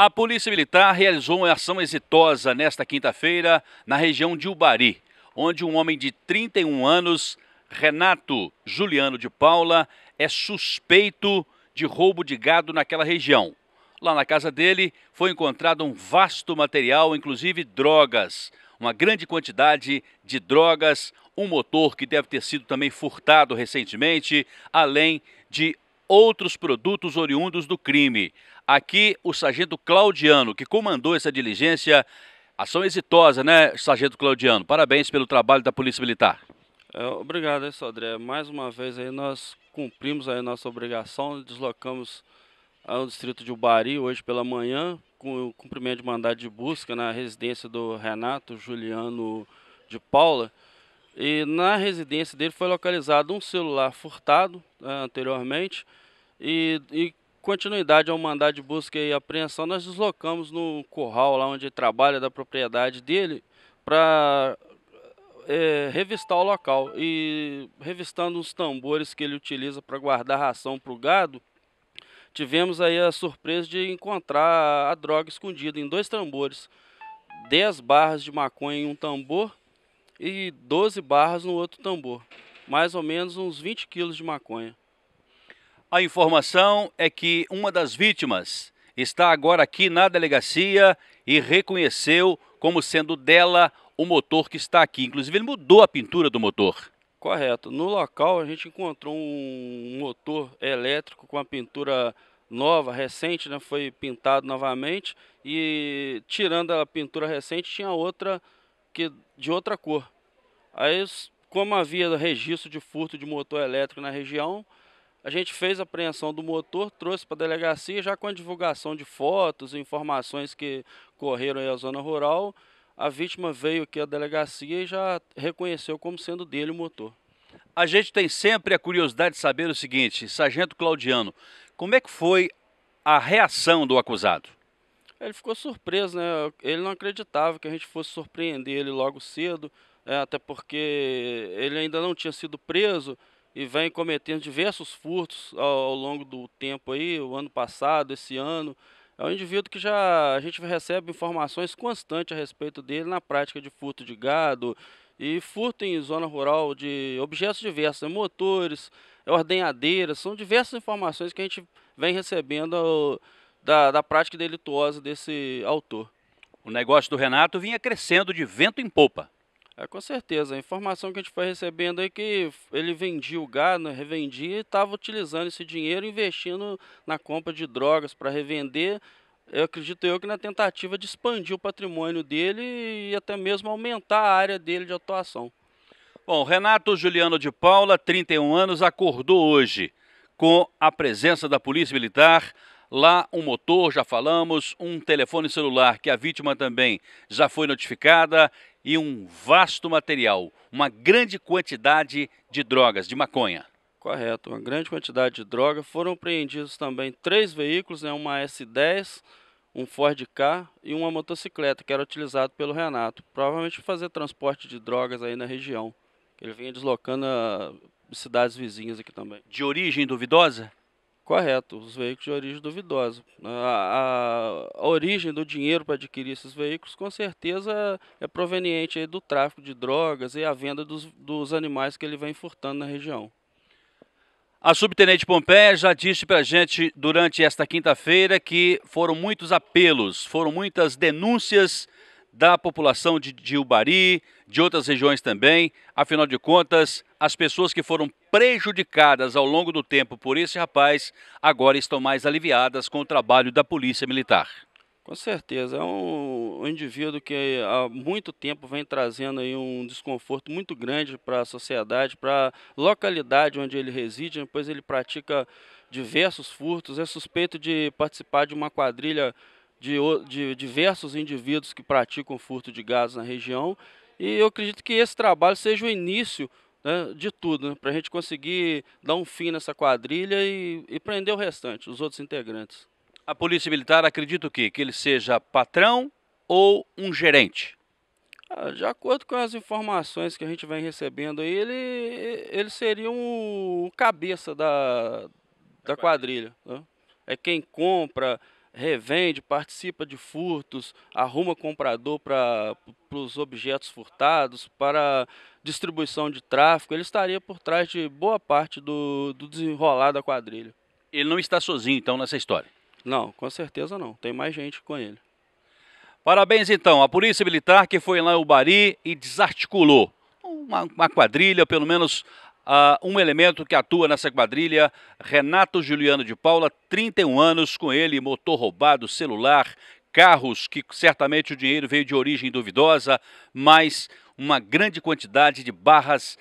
A Polícia Militar realizou uma ação exitosa nesta quinta-feira na região de Ubari, onde um homem de 31 anos, Renato Juliano de Paula, é suspeito de roubo de gado naquela região. Lá na casa dele foi encontrado um vasto material, inclusive drogas, uma grande quantidade de drogas, um motor que deve ter sido também furtado recentemente, além de outros produtos oriundos do crime. Aqui o sargento Claudiano, que comandou essa diligência. Ação exitosa, né, sargento Claudiano? Parabéns pelo trabalho da Polícia Militar. É, obrigado, hein, Sodré. Mais uma vez aí nós cumprimos aí nossa obrigação, deslocamos ao distrito de Ubari hoje pela manhã, com o cumprimento de mandado de busca na residência do Renato Juliano de Paula. E na residência dele foi localizado um celular furtado né, anteriormente e, e continuidade ao mandado de busca e apreensão, nós deslocamos no curral lá onde trabalha da propriedade dele para é, revistar o local e revistando os tambores que ele utiliza para guardar ração para o gado, tivemos aí a surpresa de encontrar a droga escondida em dois tambores, 10 barras de maconha em um tambor e 12 barras no outro tambor, mais ou menos uns 20 quilos de maconha. A informação é que uma das vítimas está agora aqui na delegacia e reconheceu como sendo dela o motor que está aqui. Inclusive, ele mudou a pintura do motor. Correto. No local, a gente encontrou um motor elétrico com a pintura nova, recente, né? foi pintado novamente. E tirando a pintura recente, tinha outra que de outra cor. Aí, como havia registro de furto de motor elétrico na região, a gente fez a apreensão do motor, trouxe para a delegacia, já com a divulgação de fotos e informações que correram aí zona rural, a vítima veio aqui à delegacia e já reconheceu como sendo dele o motor. A gente tem sempre a curiosidade de saber o seguinte, Sargento Claudiano, como é que foi a reação do acusado? Ele ficou surpreso, né? Ele não acreditava que a gente fosse surpreender ele logo cedo, é, até porque ele ainda não tinha sido preso, e vem cometendo diversos furtos ao, ao, longo do tempo aí, o ano passado, esse ano. É um indivíduo que já a gente recebe informações constantes a respeito dele na prática de furto de gado e furto em zona rural de objetos diversos, né? motores, é ordenhadeiras, são diversas informações que a gente vem recebendo ao, da, da prática delituosa desse autor. O negócio do Renato vinha crescendo de vento em popa. É, com certeza. A informação que a gente foi recebendo é que ele vendia o gado, né, revendia e estava utilizando esse dinheiro, investindo na compra de drogas para revender. Eu acredito eu que na tentativa de expandir o patrimônio dele e até mesmo aumentar a área dele de atuação. Bom, Renato Juliano de Paula, 31 anos, acordou hoje com a presença da Polícia Militar. Lá um motor, já falamos, um telefone celular que a vítima também já foi notificada e um vasto material, uma grande quantidade de drogas, de maconha. Correto, uma grande quantidade de droga. Foram apreendidos também três veículos, né, uma S10, um Ford K e uma motocicleta, que era utilizado pelo Renato, provavelmente fazer transporte de drogas aí na região. Ele vinha deslocando a ah, cidades vizinhas aqui também. De origem duvidosa? Correto, os veículos de origem duvidosa. A, a, a origem do dinheiro para adquirir esses veículos, com certeza, é proveniente do tráfico de drogas e a venda dos, dos animais que ele vem furtando na região. A subtenente Pompeia já disse para a gente durante esta quinta-feira que foram muitos apelos, foram muitas denúncias da população de, de Ubari, de outras regiões também. Afinal de contas, as pessoas que foram prejudicadas ao longo do tempo por esse rapaz agora estão mais aliviadas com o trabalho da Polícia Militar. Com certeza, é um, indivíduo que há muito tempo vem trazendo aí um desconforto muito grande para a sociedade, para a localidade onde ele reside, pois ele pratica diversos furtos, é suspeito de participar de uma quadrilha de, de diversos indivíduos que praticam furto de gás na região e eu acredito que esse trabalho seja o início né, de tudo, né, para a gente conseguir dar um fim nessa quadrilha e, e prender o restante, os outros integrantes. A Polícia Militar acredita o quê? Que ele seja patrão ou um gerente? Ah, de acordo com as informações que a gente vem recebendo aí, ele, ele seria um cabeça da, da quadrilha. Né? É quem compra, revende, participa de furtos, arruma comprador para os objetos furtados, para distribuição de tráfico, ele estaria por trás de boa parte do, do desenrolar da quadrilha. Ele não está sozinho, então, nessa história? Não, com certeza não. Tem mais gente com ele. Parabéns, então, à Polícia Militar que foi lá em Ubari e desarticulou uma, uma quadrilha, pelo menos uh, um elemento que atua nessa quadrilha, Renato Juliano de Paula, 31 anos, com ele motor roubado, celular, carros, que certamente o dinheiro veio de origem duvidosa, mas uma grande quantidade de barras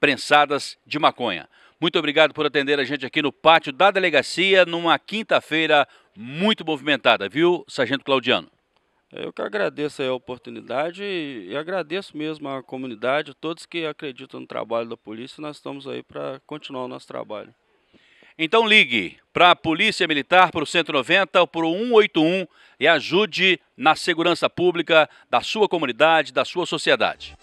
prensadas de maconha. Muito obrigado por atender a gente aqui no pátio da delegacia, numa quinta-feira muito movimentada, viu, Sargento Claudiano? É, eu que agradeço a oportunidade e agradeço mesmo a comunidade, todos que acreditam no trabalho da polícia. Nós estamos aí para continuar o nosso trabalho. Então ligue para a Polícia Militar, para o 190 ou para o 181 e ajude na segurança pública da sua comunidade, da sua sociedade.